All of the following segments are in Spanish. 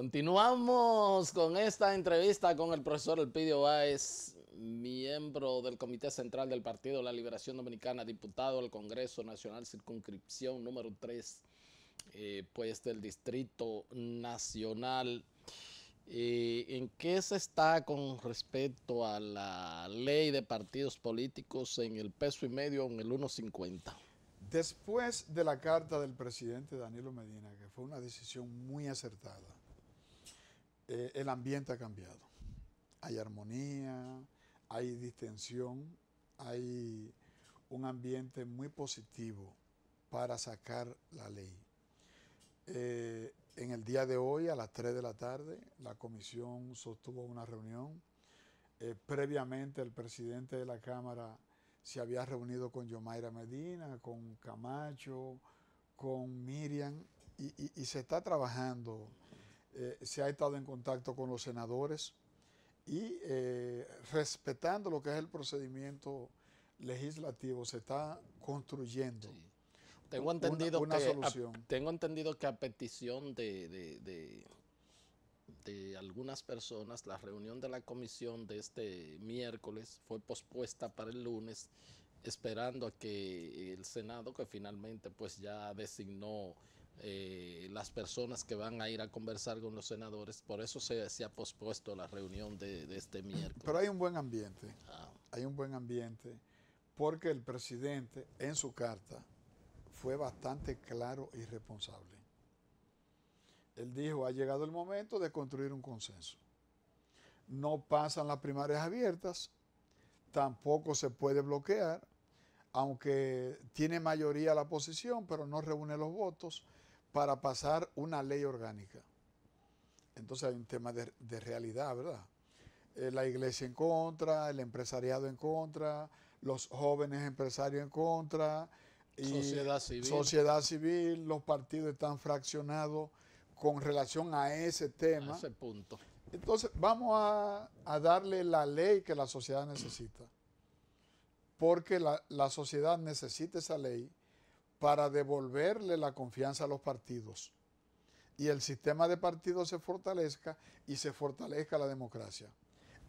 Continuamos con esta entrevista con el profesor Elpidio Báez, miembro del Comité Central del Partido de la Liberación Dominicana, diputado al Congreso Nacional Circunscripción número 3, eh, pues del Distrito Nacional. Eh, ¿En qué se está con respecto a la ley de partidos políticos en el peso y medio, en el 1.50? Después de la carta del presidente Danilo Medina, que fue una decisión muy acertada, eh, el ambiente ha cambiado. Hay armonía, hay distensión, hay un ambiente muy positivo para sacar la ley. Eh, en el día de hoy, a las 3 de la tarde, la comisión sostuvo una reunión. Eh, previamente, el presidente de la Cámara se había reunido con Yomaira Medina, con Camacho, con Miriam, y se está trabajando eh, se ha estado en contacto con los senadores y eh, respetando lo que es el procedimiento legislativo, se está construyendo. Tengo entendido, una, que, solución. tengo entendido que a petición de, de, de, algunas personas, la reunión de la comisión de este miércoles fue pospuesta para el lunes, esperando a que el Senado, que finalmente pues ya designó eh, las personas que van a ir a conversar con los senadores. Por eso se, ha pospuesto la reunión de, este miércoles. Pero hay un buen ambiente. Ah. Hay un buen ambiente porque el presidente en su carta fue bastante claro y responsable. Él dijo, ha llegado el momento de construir un consenso. No pasan las primarias abiertas, tampoco se puede bloquear, aunque tiene mayoría la posición, pero no reúne los votos para pasar una ley orgánica. Entonces hay un tema de, realidad, ¿verdad? Eh, la iglesia en contra, el empresariado en contra, los jóvenes empresarios en contra, sociedad civil. Sociedad civil, los partidos están fraccionados con relación a ese tema. ese punto. Entonces, vamos a, darle la ley que la sociedad necesita. Porque la, la sociedad necesita esa ley para devolverle la confianza a los partidos y el sistema de partidos se fortalezca y se fortalezca la democracia.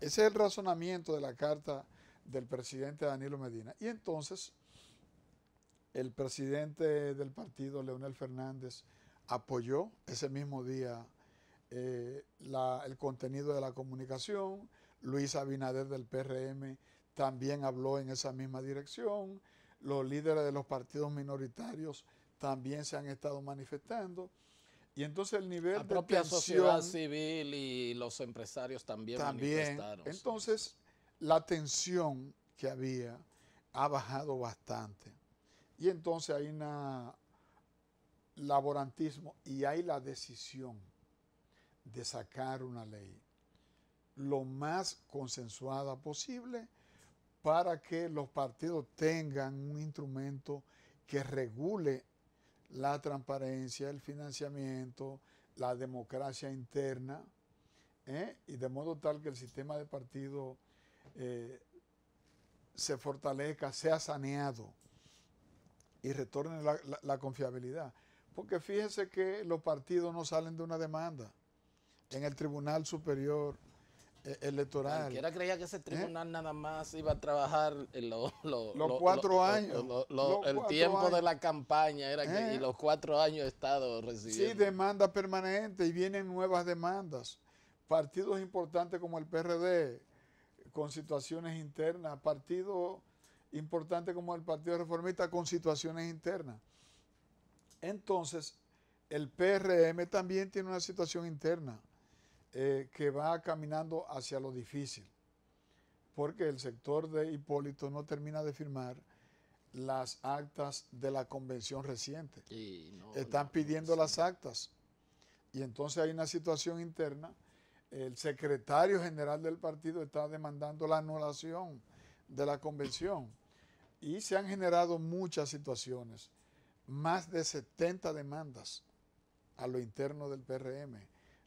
Ese es el razonamiento de la carta del presidente Danilo Medina. Y entonces el presidente del partido, Leonel Fernández, apoyó ese mismo día eh, el contenido de la comunicación. Luis Abinader del PRM también habló en esa misma dirección. Los líderes de los partidos minoritarios también se han estado manifestando. Y entonces el nivel la de propia sociedad civil y los empresarios también, también manifestaron. Entonces, la tensión que había ha bajado bastante. Y entonces hay un laborantismo y hay la decisión de sacar una ley lo más consensuada posible para que los partidos tengan un instrumento que regule la transparencia, el financiamiento, la democracia interna, ¿eh? y de modo tal que el sistema de partido eh, se fortalezca, sea saneado y retorne la, la, confiabilidad. Porque fíjese que los partidos no salen de una demanda. En el Tribunal Superior e-, electoral. Cualquiera creía que ese ¿Eh? tribunal nada más iba a trabajar los cuatro años. el tiempo de la campaña era que, y ¿Eh? los cuatro años de estado recibiendo. Sí, demanda permanente y vienen nuevas demandas. Partidos importantes como el PRD, con situaciones internas, partidos importantes como el Partido Reformista, con situaciones internas. Entonces, el PRM también tiene una situación interna eh, que va caminando hacia lo difícil, porque el sector de Hipólito no termina de firmar las actas de la convención reciente. Están pidiendo las actas. Y entonces hay una situación interna. El secretario general del partido está demandando la anulación de la convención. Y se han generado muchas situaciones, más de 70 demandas a lo interno del PRM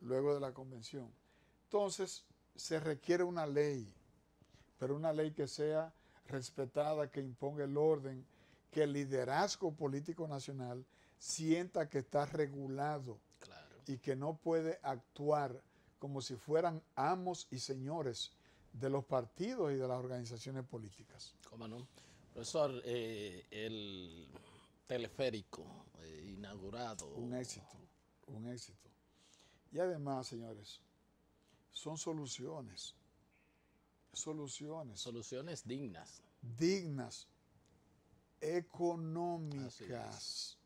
luego de la convención. Entonces, se requiere una ley, pero una ley que sea respetada, que imponga el orden, que el liderazgo político nacional sienta que está regulado y que no puede actuar como si fueran amos y señores de los partidos y de las organizaciones políticas. ¿Cómo no? Profesor, eh, el teleférico eh, inaugurado. Un éxito, un éxito. Y además, señores, son soluciones. Soluciones. Soluciones dignas. Dignas. Económicas.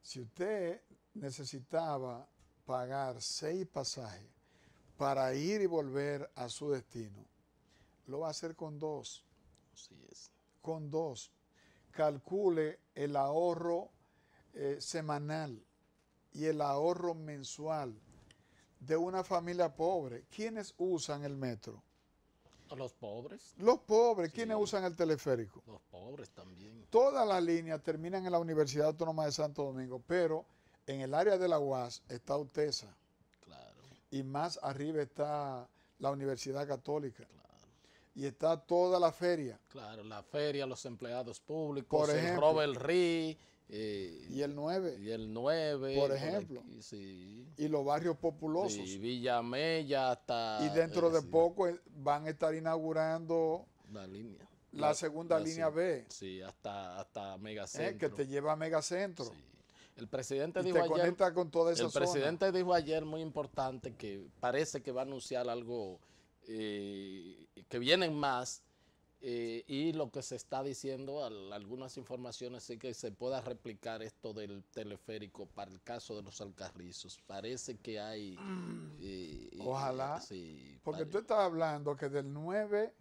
Si usted necesitaba pagar seis pasajes para ir y volver a su destino, lo va a hacer con dos. Con dos. Calcule el ahorro eh, semanal y el ahorro mensual de una familia pobre. ¿Quiénes usan el metro? Los pobres. Los pobres. ¿Quiénes usan el teleférico? Los pobres también. Todas las líneas terminan en la Universidad Autónoma de Santo Domingo, pero en el área de la UAS está UTESA. Claro. Y más arriba está la Universidad Católica y está toda la feria. Claro, la feria, los empleados públicos, Por ejemplo, Robert Rí. Eh, y el 9. Y el 9. Por ejemplo. Y los barrios populosos. Y Villa Mella hasta... Y dentro eh, de poco eh, van a estar inaugurando... La línea. La, segunda línea B. Sí, hasta, hasta Megacentro. que te lleva a Megacentro. El presidente y dijo ayer, con El presidente dijo ayer muy importante que parece que va a anunciar algo que vienen más eh, y lo que se está diciendo, algunas informaciones, es que se pueda replicar esto del teleférico para el caso de los alcarrizos. Parece que hay... Mm. Ojalá. porque tú estás hablando que del 9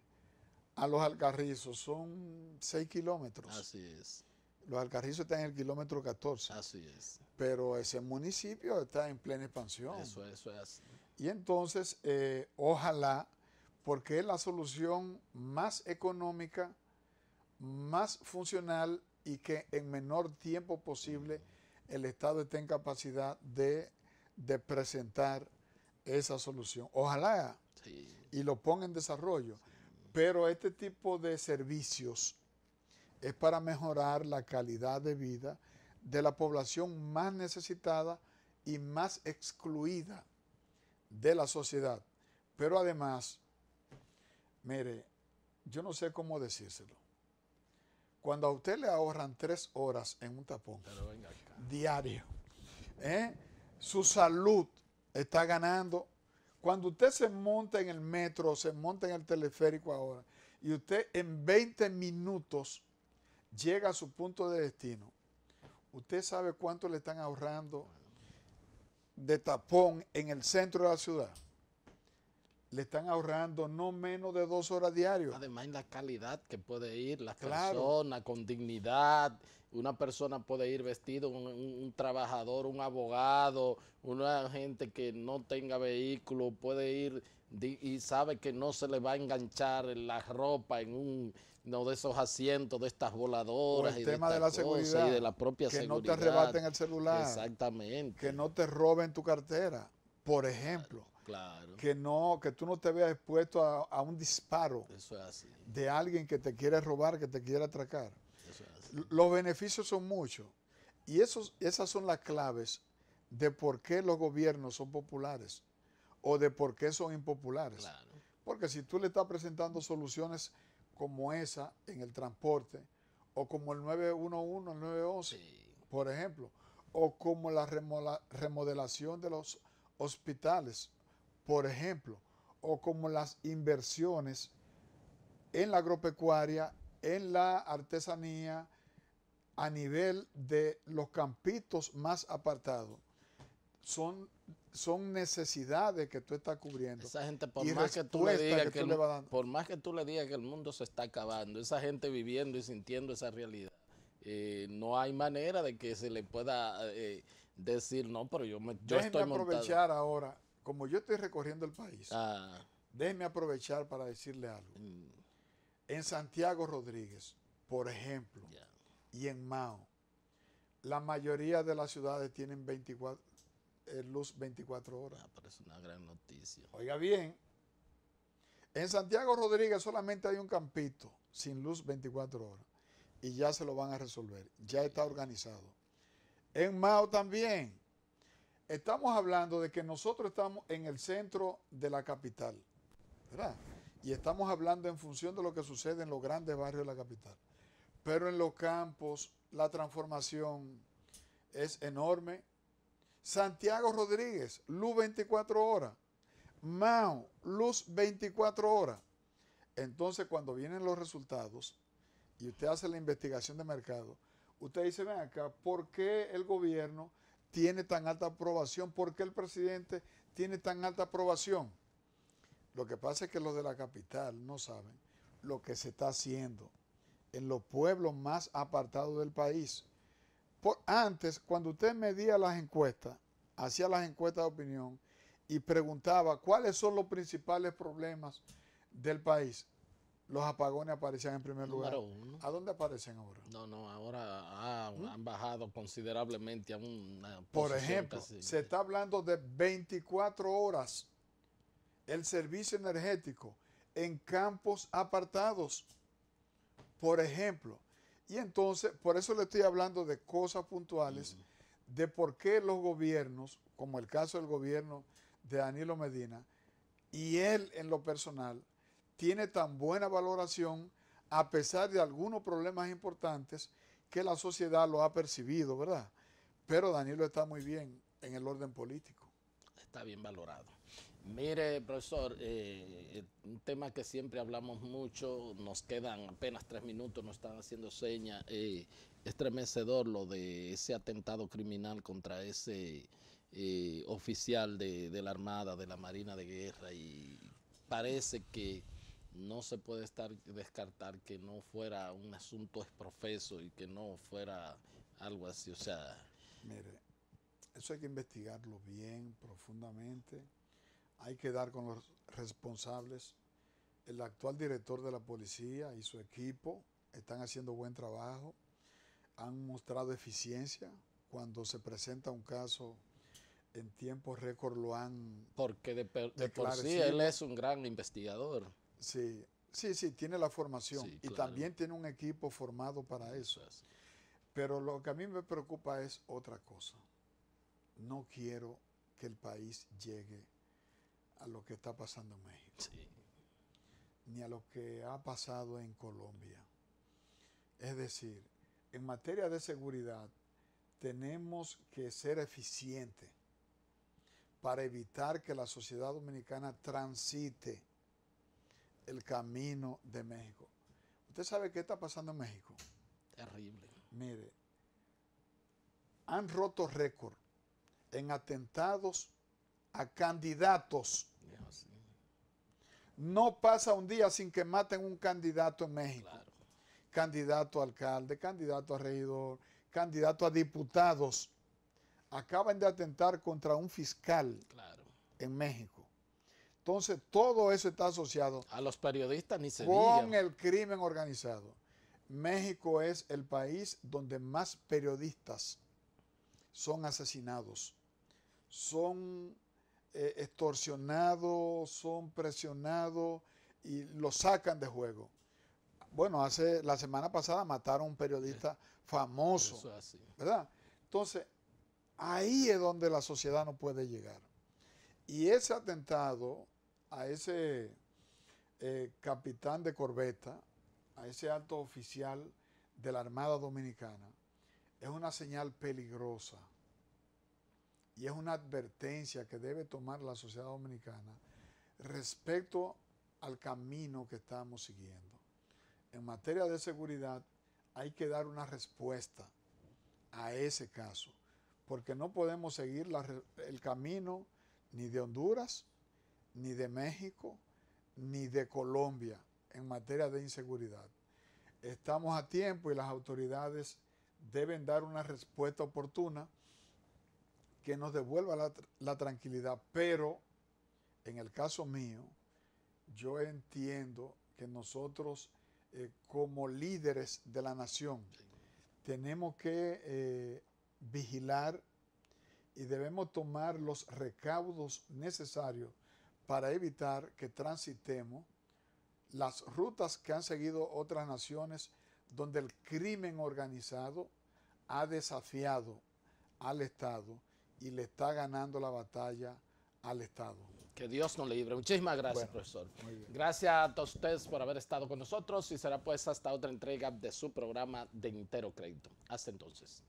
a los alcarrizos son 6 kilómetros. Así es. Los alcarrizos están en el kilómetro 14. Así es. Pero ese municipio está en plena expansión. Eso, eso es Y entonces, eh, ojalá porque es la solución más económica, más funcional y que en menor tiempo posible el Estado esté en capacidad de, presentar esa solución. Ojalá y lo ponga en desarrollo. Pero este tipo de servicios es para mejorar la calidad de vida de la población más necesitada y más excluida de la sociedad. Pero además Mire, yo no sé cómo decírselo. Cuando a usted le ahorran tres horas en un tapón diario, ¿eh? su salud está ganando. Cuando usted se monta en el metro, se monta en el teleférico ahora, y usted en 20 minutos llega a su punto de destino, usted sabe cuánto le están ahorrando de tapón en el centro de la ciudad le están ahorrando no menos de dos horas diarias. Además, la calidad que puede ir la persona, con dignidad. Una persona puede ir vestido, un, trabajador, un abogado, una gente que no tenga vehículo, puede ir y sabe que no se le va a enganchar en la ropa en un, no de esos asientos, de estas voladoras. el tema de, la seguridad. de la propia seguridad. Que no te arrebaten el celular. Exactamente. Que no te roben tu cartera, por ejemplo. Que no, que tú no te veas expuesto a, un disparo de alguien que te quiere robar, que te quiere atracar. Los beneficios son muchos. Y esas son las claves de por qué los gobiernos son populares o de por qué son impopulares. Porque si tú le estás presentando soluciones como esa en el transporte, o como el 911, el 911, por ejemplo, o como la remodelación de los hospitales, por ejemplo, o como las inversiones en la agropecuaria, en la artesanía, a nivel de los campitos más apartados. Son, son necesidades que tú estás cubriendo. Esa gente, por, más que tú, le digas que, el, le digas que el mundo se está acabando, esa gente viviendo y sintiendo esa realidad, eh, no hay manera de que se le pueda eh, decir, no, pero yo, me, estoy montado. aprovechar ahora como yo estoy recorriendo el país, ah. déjeme aprovechar para decirle algo. Mm. En Santiago Rodríguez, por ejemplo, y en Mao, la mayoría de las ciudades tienen eh, luz 24 horas. Ah, pero es una gran noticia. Oiga bien, en Santiago Rodríguez solamente hay un campito sin luz 24 horas y ya se lo van a resolver, ya está organizado. En Mao también estamos hablando de que nosotros estamos en el centro de la capital, ¿verdad? Y estamos hablando en función de lo que sucede en los grandes barrios de la capital. Pero en los campos la transformación es enorme. Santiago Rodríguez, luz 24 horas. Mao, luz 24 horas. Entonces cuando vienen los resultados y usted hace la investigación de mercado, usted dice, ven acá, ¿por qué el gobierno tiene tan alta aprobación? ¿Por qué el presidente tiene tan alta aprobación? Lo que pasa es que los de la capital no saben lo que se está haciendo en los pueblos más apartados del país. antes, cuando usted medía las encuestas, hacía las encuestas de opinión y preguntaba cuáles son los principales problemas del país, los apagones aparecían en primer lugar. ¿A dónde aparecen ahora? No, no, ahora ah, ¿Mm? han bajado considerablemente a una Por ejemplo, se está hablando de 24 horas el servicio energético en campos apartados. Por ejemplo, y entonces, por eso le estoy hablando de cosas puntuales, de por qué los gobiernos, como el caso del gobierno de Danilo Medina, y él en lo personal, tiene tan buena valoración a pesar de algunos problemas importantes que la sociedad lo ha percibido, ¿verdad? Pero Danilo está muy bien en el orden político. Está bien valorado. Mire, profesor, eh, un tema que siempre hablamos mucho, nos quedan apenas tres minutos, nos están haciendo señas, eh, estremecedor lo de ese atentado criminal contra ese eh, oficial de la Armada, de la Marina de Guerra, y parece que no se puede estar descartar que no fuera un asunto exprofeso y que no fuera algo así, o sea... Mire, eso hay que investigarlo bien, profundamente, hay que dar con los responsables. El actual director de la policía y su equipo están haciendo buen trabajo, han mostrado eficiencia cuando se presenta un caso en tiempo récord lo han... Porque de por sí él es un gran investigador. Sí, sí, sí, tiene la formación y también tiene un equipo formado para eso. Pero lo que a mí me preocupa es otra cosa. No quiero que el país llegue a lo que está pasando en México, ni a lo que ha pasado en Colombia. Es decir, en materia de seguridad tenemos que ser eficientes para evitar que la sociedad dominicana transite el camino de México. ¿Usted sabe qué está pasando en México? Terrible. Mire, han roto récord en atentados a candidatos. No pasa un día sin que maten un candidato en México. Candidato a alcalde, candidato a regidor, candidato a diputados. Acaban de atentar contra un fiscal en México. Entonces, todo eso está asociado. A los periodistas ni se Con el crimen organizado. México es el país donde más periodistas son asesinados, son eh, extorsionados, son presionados y los sacan de juego. Bueno, hace la semana pasada mataron a un periodista eh, famoso, Eso así. ¿verdad? Entonces, ahí es donde la sociedad no puede llegar. Y ese atentado a ese eh, capitán de corbeta, a ese alto oficial de la Armada Dominicana, es una señal peligrosa y es una advertencia que debe tomar la sociedad dominicana respecto al camino que estamos siguiendo. En materia de seguridad hay que dar una respuesta a ese caso, porque no podemos seguir el camino ni de Honduras ni de México, ni de Colombia en materia de inseguridad. Estamos a tiempo y las autoridades deben dar una respuesta oportuna que nos devuelva la, tranquilidad, pero en el caso mío, yo entiendo que nosotros eh, como líderes de la nación tenemos que eh, vigilar y debemos tomar los recaudos necesarios para evitar que transitemos las rutas que han seguido otras naciones donde el crimen organizado ha desafiado al Estado y le está ganando la batalla al Estado. Que Dios nos libre. Muchísimas gracias, profesor. Gracias a todos ustedes por haber estado con nosotros y será pues hasta otra entrega de su programa de Entero Crédito. Hasta entonces.